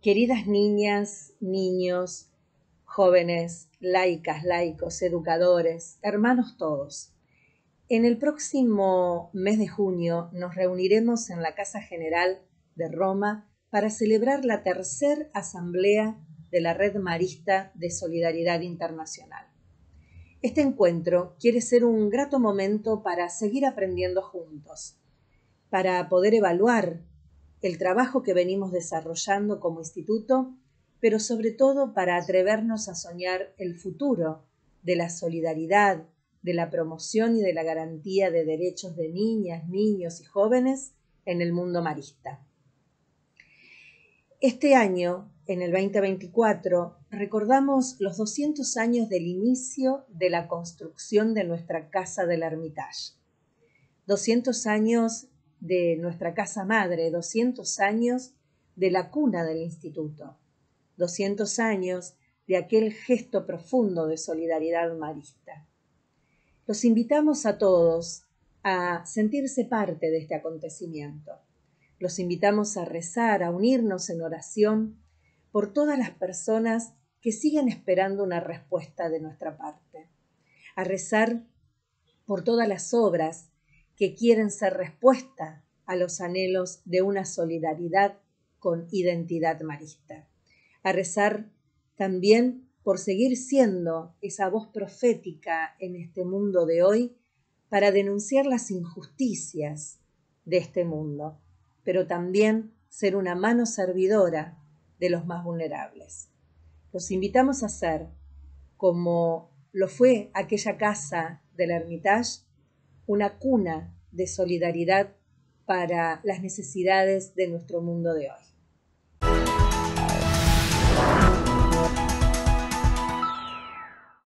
Queridas niñas, niños, jóvenes, laicas, laicos, educadores, hermanos todos, en el próximo mes de junio nos reuniremos en la Casa General de Roma para celebrar la tercera asamblea de la Red Marista de Solidaridad Internacional. Este encuentro quiere ser un grato momento para seguir aprendiendo juntos, para poder evaluar el trabajo que venimos desarrollando como instituto, pero sobre todo para atrevernos a soñar el futuro de la solidaridad, de la promoción y de la garantía de derechos de niñas, niños y jóvenes en el mundo marista. Este año, en el 2024, recordamos los 200 años del inicio de la construcción de nuestra Casa del Hermitage. 200 años de nuestra casa madre, 200 años de la cuna del instituto, 200 años de aquel gesto profundo de solidaridad marista. Los invitamos a todos a sentirse parte de este acontecimiento. Los invitamos a rezar, a unirnos en oración por todas las personas que siguen esperando una respuesta de nuestra parte. A rezar por todas las obras que quieren ser respuesta a los anhelos de una solidaridad con identidad marista. A rezar también por seguir siendo esa voz profética en este mundo de hoy para denunciar las injusticias de este mundo, pero también ser una mano servidora de los más vulnerables. Los invitamos a ser como lo fue aquella casa del Hermitage una cuna de solidaridad para las necesidades de nuestro mundo de hoy.